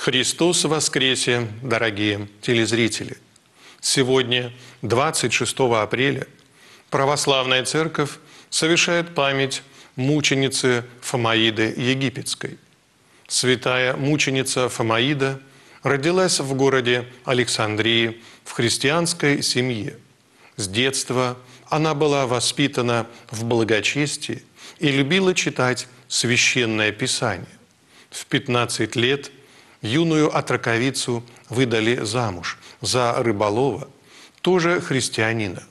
Христос воскресе, дорогие телезрители! Сегодня, 26 апреля, Православная Церковь совершает память мученицы Фомаиды Египетской. Святая мученица Фомаида родилась в городе Александрии в христианской семье. С детства она была воспитана в благочестии и любила читать священное писание. В 15 лет – юную отраковицу выдали замуж за рыболова, тоже христианина.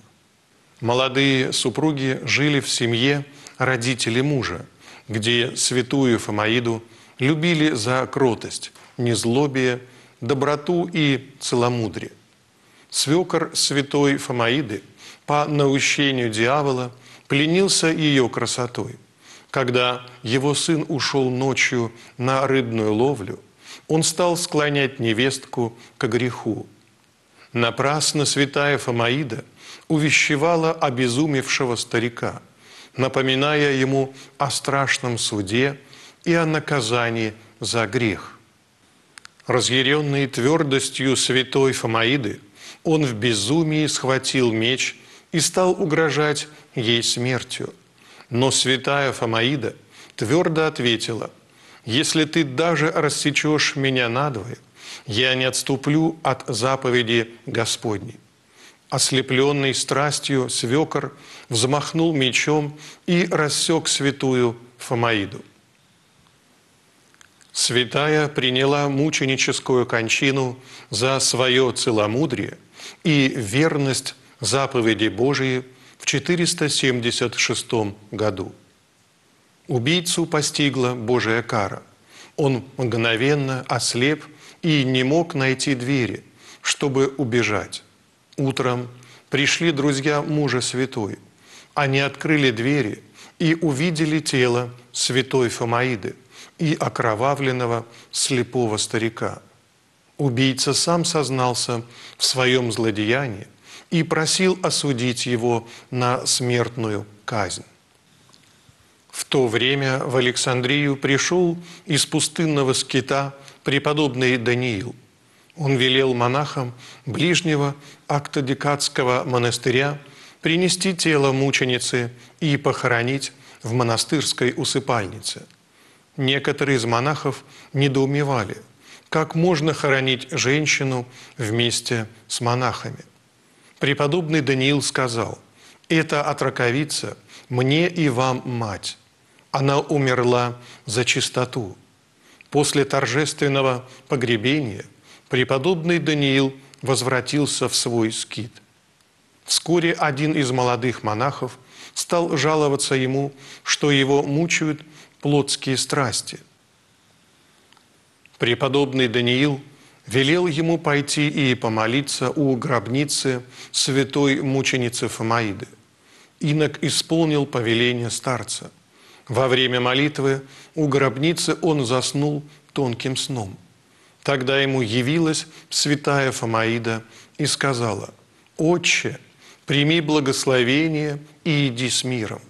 Молодые супруги жили в семье родителей мужа, где святую Фомаиду любили за кротость, незлобие, доброту и целомудрие. Свекор святой Фомаиды по наущению дьявола пленился ее красотой. Когда его сын ушел ночью на рыбную ловлю – он стал склонять невестку к греху. Напрасно святая Фомаида увещевала обезумевшего старика, напоминая ему о страшном суде и о наказании за грех. Разъяренный твердостью святой Фомаиды, он в безумии схватил меч и стал угрожать ей смертью. Но святая Фомаида твердо ответила – если ты даже рассечешь меня надвое, я не отступлю от заповеди Господней». Ослепленный страстью свекор взмахнул мечом и рассек святую Фомаиду. Святая приняла мученическую кончину за свое целомудрие и верность заповеди Божией в 476 году. Убийцу постигла Божья кара. Он мгновенно ослеп и не мог найти двери, чтобы убежать. Утром пришли друзья мужа святой. Они открыли двери и увидели тело святой Фомаиды и окровавленного слепого старика. Убийца сам сознался в своем злодеянии и просил осудить его на смертную казнь. В то время в Александрию пришел из пустынного скита преподобный Даниил. Он велел монахам ближнего Актодекатского монастыря принести тело мученицы и похоронить в монастырской усыпальнице. Некоторые из монахов недоумевали, как можно хоронить женщину вместе с монахами. Преподобный Даниил сказал, «Это отраковица мне и вам мать. Она умерла за чистоту. После торжественного погребения преподобный Даниил возвратился в свой скит. Вскоре один из молодых монахов стал жаловаться ему, что его мучают плотские страсти. Преподобный Даниил велел ему пойти и помолиться у гробницы святой мученицы Фомаиды. Инок исполнил повеление старца – во время молитвы у гробницы он заснул тонким сном. Тогда ему явилась святая Фомаида и сказала, «Отче, прими благословение и иди с миром».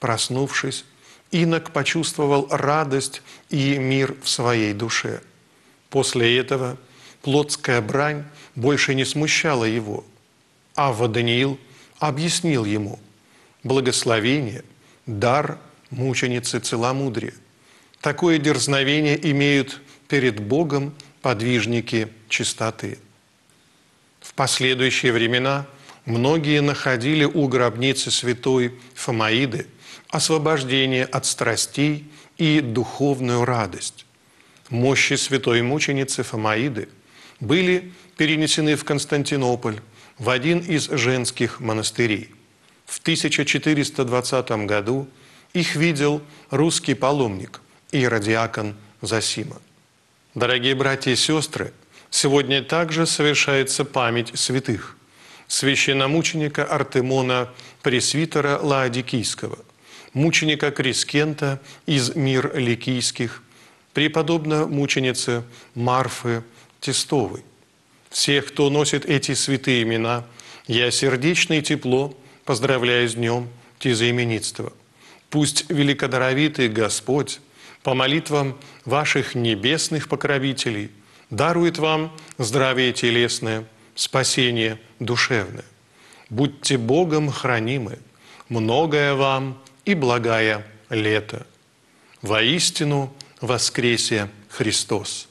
Проснувшись, инок почувствовал радость и мир в своей душе. После этого плотская брань больше не смущала его, ава Даниил объяснил ему, «Благословение – дар – мученицы целомудрия. Такое дерзновение имеют перед Богом подвижники чистоты. В последующие времена многие находили у гробницы святой Фомаиды освобождение от страстей и духовную радость. Мощи святой мученицы Фомаиды были перенесены в Константинополь, в один из женских монастырей. В 1420 году – их видел русский паломник, иродиакон Засима. Дорогие братья и сестры, сегодня также совершается память святых священномученика Артемона Пресвитера Лаодикийского, мученика Крискента из мир Ликийских, преподобно мученицы Марфы Тестовой. Всех, кто носит эти святые имена, я сердечно и тепло поздравляю с днем Тезаименитства – Пусть великодоровитый Господь по молитвам ваших небесных покровителей дарует вам здравие телесное, спасение душевное. Будьте Богом хранимы, многое вам и благая лето. Воистину воскресе Христос!